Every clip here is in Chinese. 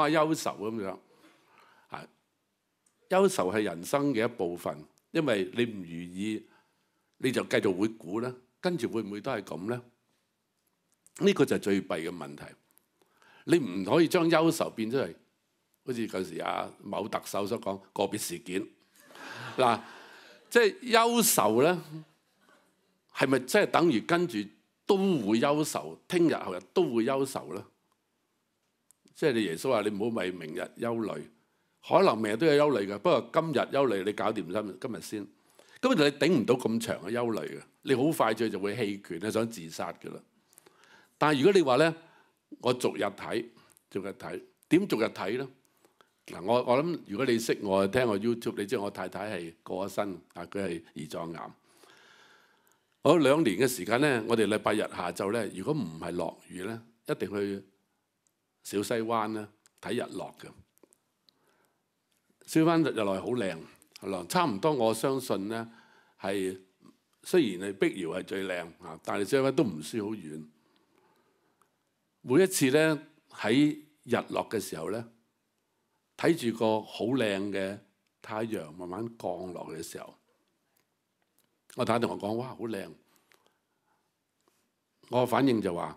阿憂愁咁樣，啊，憂愁係人生嘅一部分，因為你唔如意，你就繼續會估咧。跟住會唔會都係咁咧？呢個就係最弊嘅問題。你唔可以將憂愁變咗係好似嗰時啊某特首所講個別事件嗱，即係憂愁咧，係咪即係等於跟住都會憂愁，聽日後日都會憂愁咧？即係你耶穌話：你唔好為明日憂慮，可能明日都有憂慮嘅。不過今日憂慮你搞掂咗，今日先。咁你頂唔到咁長嘅憂慮嘅，你好快脆就會棄權你想自殺嘅啦。但係如果你話咧，我逐日睇，逐日睇，點逐日睇咧？嗱，我我諗，如果你識我，聽我 YouTube，你知我太太係過咗身，啊，佢係胰臟癌。我兩年嘅時間咧，我哋禮拜日下晝咧，如果唔係落雨咧，一定去。小西灣咧睇日落嘅，小西灣日落好靚，差唔多我相信咧係雖然係碧瑤係最靚嚇，但係小西灣都唔算好遠。每一次咧喺日落嘅時候咧，睇住個好靚嘅太陽慢慢降落嘅時候，我太太同我講哇好靚，我反應就話。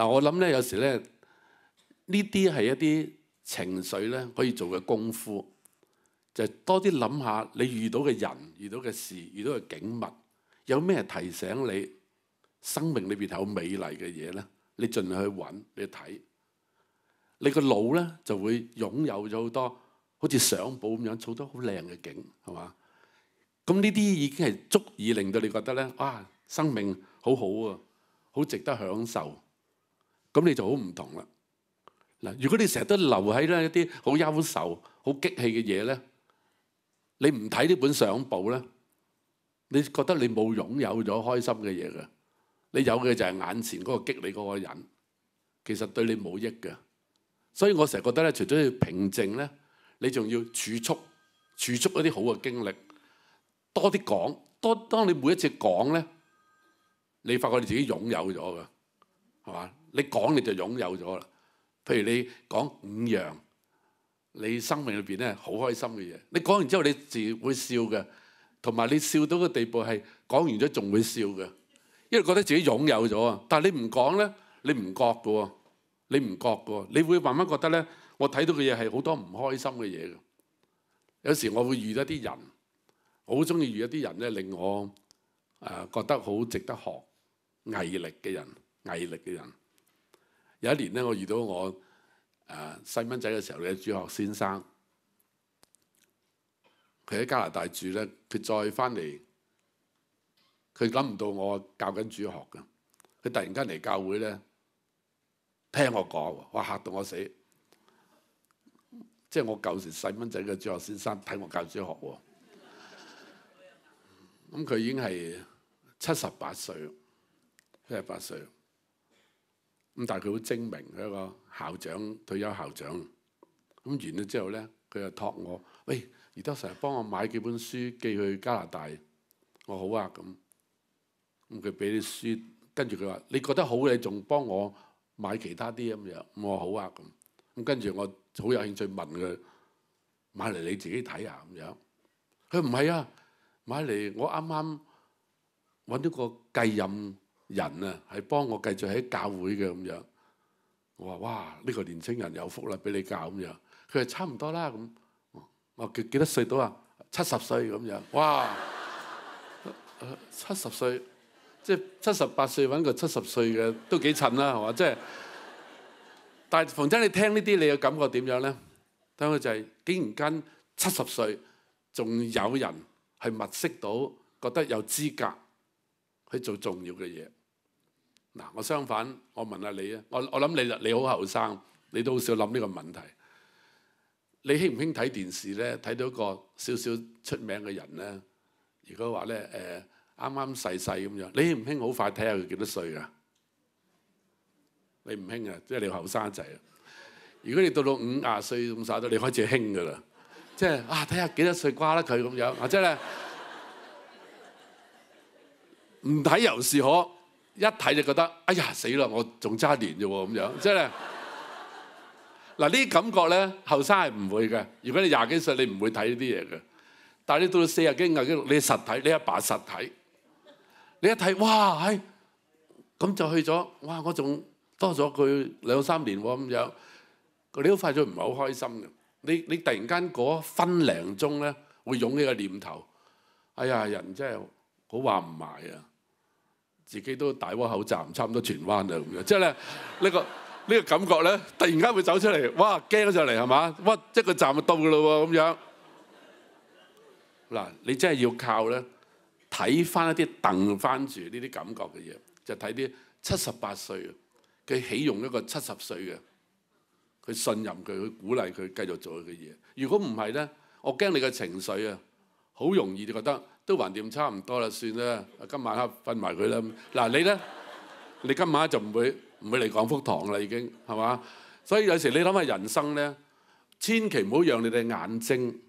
嗱，我諗咧，有時咧，呢啲係一啲情緒咧，可以做嘅功夫，就多啲諗下你遇到嘅人、遇到嘅事、遇到嘅景物，有咩提醒你生命裏邊有美麗嘅嘢咧？你盡量去揾，你睇，你個腦咧就會擁有咗好多好似相簿咁樣，儲多好靚嘅景，係嘛？咁呢啲已經係足以令到你覺得咧，哇！生命好好啊，好值得享受。咁你就好唔同啦。嗱，如果你成日都留喺咧一啲好憂愁、好激氣嘅嘢咧，你唔睇呢本相簿咧，你覺得你冇擁有咗開心嘅嘢嘅，你有嘅就係眼前嗰個激你嗰個人，其實對你冇益嘅。所以我成日覺得咧，除咗要平靜咧，你仲要儲蓄、儲蓄一啲好嘅經歷，多啲講，多當你每一次講咧，你發覺你自己擁有咗嘅，係嘛？你講你就擁有咗啦。譬如你講五樣你生命裏邊咧好開心嘅嘢，你講完之後你自會笑嘅，同埋你笑到嘅地步係講完咗仲會笑嘅，因為覺得自己擁有咗啊。但係你唔講咧，你唔覺嘅喎，你唔覺嘅喎，你會慢慢覺得咧，我睇到嘅嘢係好多唔開心嘅嘢嘅。有時我會遇一啲人，好中意遇一啲人咧，令我誒覺得好值得學毅力嘅人，毅力嘅人。有一年咧，我遇到我誒細蚊仔嘅時候嘅主學先生，佢喺加拿大住咧，佢再翻嚟，佢諗唔到我教緊主學㗎，佢突然間嚟教會咧，聽我講，哇嚇到我死！即係我舊時細蚊仔嘅主學先生睇我教主學喎，咁佢已經係七十八歲，七十八歲。咁但係佢好精明，佢一個校長退休校長，咁完咗之後咧，佢就託我，喂，而家成日幫我買幾本書寄去加拿大，我好啊咁。咁佢俾啲書，跟住佢話：你覺得好你仲幫我買其他啲咁樣，我好啊咁。咁跟住我好有興趣問佢，買嚟你自己睇啊咁樣。佢唔係啊，買嚟我啱啱揾咗個繼任。人啊，係幫我繼續喺教會嘅咁樣。我話：哇，呢個年青人有福啦，俾你教咁樣。佢話：差唔多啦咁。我幾記多歲到啊，七十歲咁樣。哇，七十歲，即係七十八歲揾個七十歲嘅都幾襯啦，係嘛？即係。但係馮真，你聽呢啲你嘅感覺點樣咧？等佢就係，竟然間七十歲仲有人係物識到，覺得有資格去做重要嘅嘢。嗱，我相反，我問下你啊，我我諗你你好後生，你都好少諗呢個問題。你興唔興睇電視咧？睇到一個少少出名嘅人咧，如果話咧誒啱啱細細咁樣，你興唔興好快睇下佢幾多歲啊？你唔興啊，即係你後生仔啊。如果你到到五廿歲咁曬多，你開始興噶啦，即係啊睇下幾多歲瓜啦佢咁樣，即者咧唔睇又是可。一睇就覺得，哎呀死啦！我仲差一年啫喎，咁樣即係嗱呢啲感覺咧，後生係唔會嘅。如果你廿幾歲，你唔會睇呢啲嘢嘅。但係你到咗四廿幾、五廿幾，你實體，你阿爸實體，你一睇哇係，咁就去咗。哇！我仲多咗佢兩三年喎，咁樣你都快咗唔係好開心嘅。你你突然間嗰分零鐘咧，會湧起個念頭，哎呀人真係好話唔埋啊！自己都大窩口站，差唔多荃灣啦咁樣，即係咧呢個呢個感覺咧，突然間會走出嚟，哇驚上嚟係嘛？哇一個站就到噶咯喎咁樣。嗱，你真係要靠咧睇翻一啲凳翻住呢啲感覺嘅嘢，就睇啲七十八歲嘅起用一個七十歲嘅，佢信任佢，佢鼓勵佢繼續做佢嘅嘢。如果唔係咧，我驚你嘅情緒啊，好容易就覺得。都還掂，差唔多啦，算啦。今晚黑瞓埋佢啦。嗱，你咧，你今晚就唔會唔會嚟講福堂啦，已經係嘛？所以有時你諗下人生咧，千祈唔好讓你哋眼睛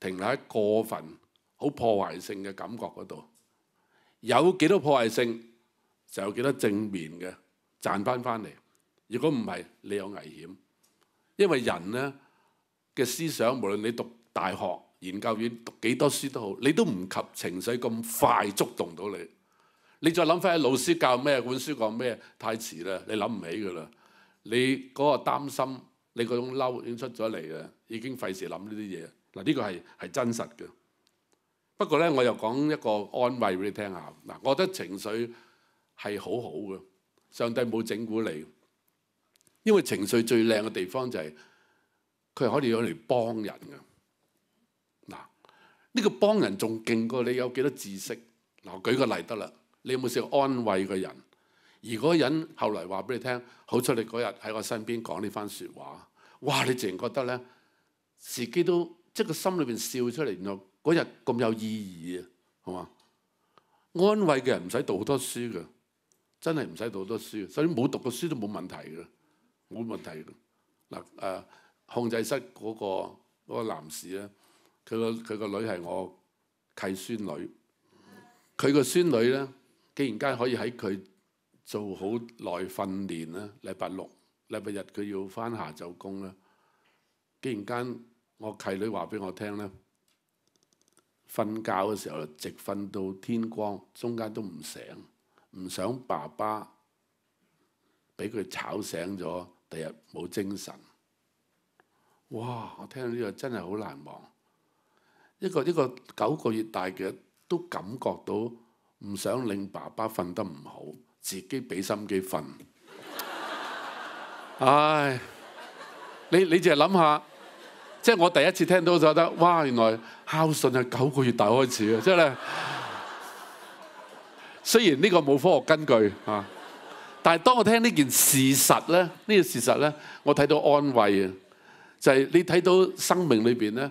停留喺過分好破壞性嘅感覺嗰度。有幾多破壞性，就有幾多正面嘅賺翻翻嚟。如果唔係，你有危險。因為人咧嘅思想，無論你讀大學。研究院讀幾多書都好，你都唔及情緒咁快觸動到你。你再諗翻老師教咩，本書講咩，太遲啦，你諗唔起噶啦。你嗰個擔心，你嗰種嬲已經出咗嚟嘅，已經費事諗呢啲嘢。嗱呢個係係真實嘅。不過咧，我又講一個安慰俾你聽下。嗱，我覺得情緒係好好嘅，上帝冇整蠱你，因為情緒最靚嘅地方就係佢可以攞嚟幫人嘅。呢個幫人仲勁過你有幾多知識？嗱，舉個例得啦。你有冇試安慰個人？嗰果人後嚟話俾你聽，好彩你嗰日喺我身邊講呢番説話，哇！你竟然覺得咧，自己都即係個心裏邊笑出嚟，原來嗰日咁有意義啊，係嘛？安慰嘅人唔使讀好多書嘅，真係唔使讀好多書，所以冇讀過書都冇問題嘅，冇問題嘅。嗱誒，控制室嗰個嗰個男士咧。佢個佢個女係我契孫女，佢個孫女咧，竟然間可以喺佢做好耐訓練啦。禮拜六、禮拜日佢要翻下晝工啦。竟然間我契女話俾我聽咧，瞓覺嘅時候直瞓到天光，中間都唔醒，唔想爸爸俾佢吵醒咗，第日冇精神。哇！我聽到呢個真係好難忘。一個一個九個月大嘅都感覺到唔想令爸爸瞓得唔好，自己俾心機瞓。唉，你你就係諗下，即係我第一次聽到就覺得哇，原來孝順係九個月大開始嘅，即係咧。雖然呢個冇科學根據啊，但係當我聽呢件事實咧，呢個事實咧，我睇到安慰啊，就係你睇到生命裏邊咧。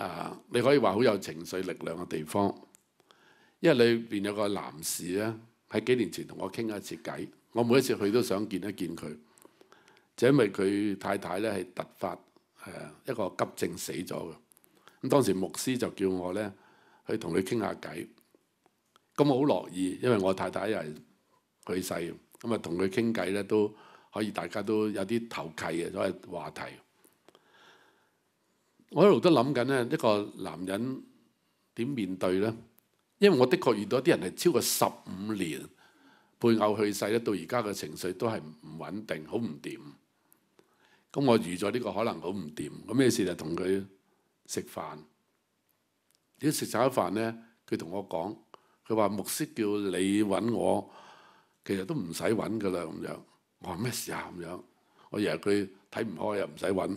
啊！你可以話好有情緒力量嘅地方，因為裏邊有個男士咧，喺幾年前同我傾一次偈，我每一次去都想見一見佢，就因為佢太太咧係突發係一個急症死咗嘅。咁當時牧師就叫我咧去同佢傾下偈，咁我好樂意，因為我太太又去世，咁啊同佢傾偈咧都可以，大家都有啲投契嘅所有話題。我一路都諗緊咧，一個男人點面對咧？因為我的確遇到啲人係超過十五年配偶去世，咧，到而家嘅情緒都係唔穩定，好唔掂。咁我預咗呢個可能好唔掂。咁咩事就同佢食飯。啲食曬飯咧，佢同我講，佢話牧師叫你揾我，其實都唔使揾噶啦咁樣。我話咩事啊咁樣？我以為佢睇唔開又唔使揾。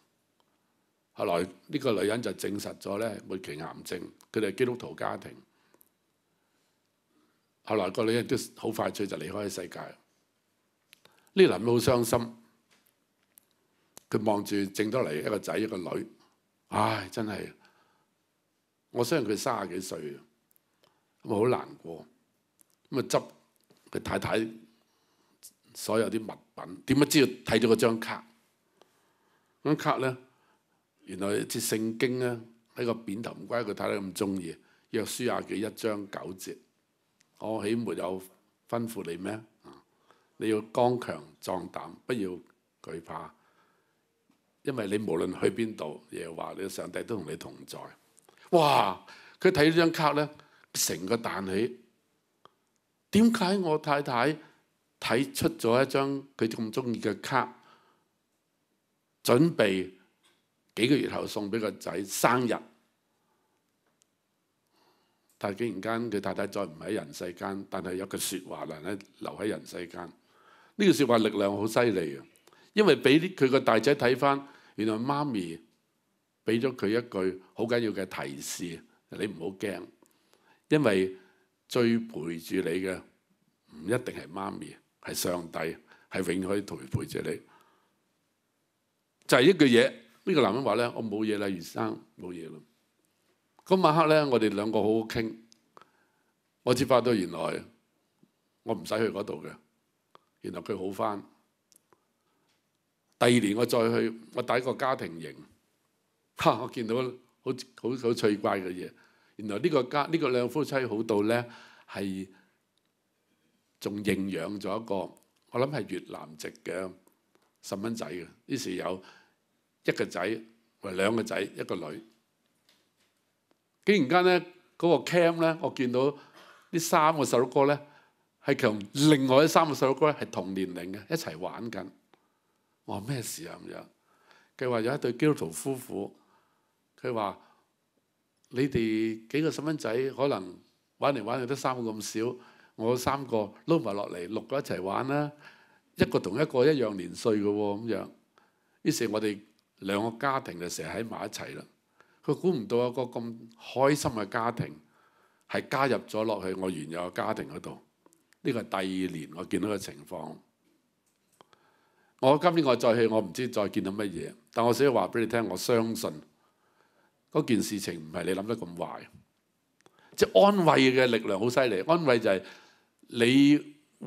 後來呢個女人就證實咗咧末期癌症，佢哋係基督徒家庭，後來個女人都好快脆就離開世界。呢男人好傷心，佢望住剩多嚟一個仔一個女，唉真係我相信佢三十幾歲，咁好難過。咁啊執佢太太所有啲物品，点不知睇咗嗰張卡，咁卡咧。原來一次聖經咧，喺個扁頭唔怪佢睇得咁中意。約書亞記一章九節，我豈沒有吩咐你咩？你要剛強壯膽，不要懼怕，因為你無論去邊度，嘢話你上帝都同你同在。哇！佢睇呢張卡咧，成個彈起。點解我太太睇出咗一張佢咁中意嘅卡，準備？幾個月後送俾個仔生日，但係竟然間佢太太再唔喺人世間，但係有句説話咧，留喺人世間。呢句説話力量好犀利啊！因為俾佢個大仔睇翻，原來媽咪俾咗佢一句好緊要嘅提示：你唔好驚，因為最陪住你嘅唔一定係媽咪，係上帝，係永許可以陪住你。就係一句嘢。呢個男人話咧：我冇嘢啦，醫生冇嘢啦。嗰晚黑咧，我哋兩個好好傾。我接發到原來我唔使去嗰度嘅。原來佢好翻。第二年我再去，我第一個家庭營，嚇 我見到好好好趣怪嘅嘢。原來呢個家呢個兩夫妻好到咧係仲認養咗一個，我諗係越南籍嘅細蚊仔嘅啲小有。一個仔或兩個仔一個女，竟然間咧嗰個 cam 咧，我見到呢三個細佬哥咧係同另外三個細佬哥咧係同年齡嘅一齊玩緊。我話咩事啊？咁樣佢話有一對基督徒夫婦，佢話你哋幾個細蚊仔可能玩嚟玩去得三個咁少，我三個撈埋落嚟六個一齊玩啦，一個同一個一樣年歲嘅喎咁樣。於是，我哋。兩個家庭就成日喺埋一齊啦。佢估唔到一個咁開心嘅家庭係加入咗落去我原有嘅家庭嗰度。呢個係第二年我見到嘅情況。我今年我再去，我唔知再見到乜嘢。但我要話俾你聽，我相信嗰件事情唔係你諗得咁壞。即安慰嘅力量好犀利。安慰就係你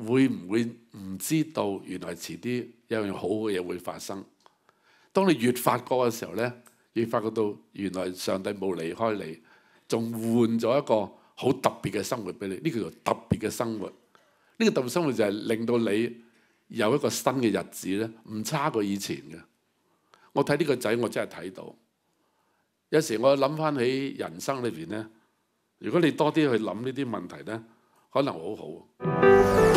會唔會唔知道原來遲啲有樣好嘅嘢會發生。當你越發覺嘅時候咧，越發覺到原來上帝冇離開你，仲換咗一個好特別嘅生活俾你。呢叫做特別嘅生活。呢個特別生活就係令到你有一個新嘅日子咧，唔差過以前嘅。我睇呢個仔，我真係睇到。有時我諗翻起人生裏边咧，如果你多啲去諗呢啲問題咧，可能好好。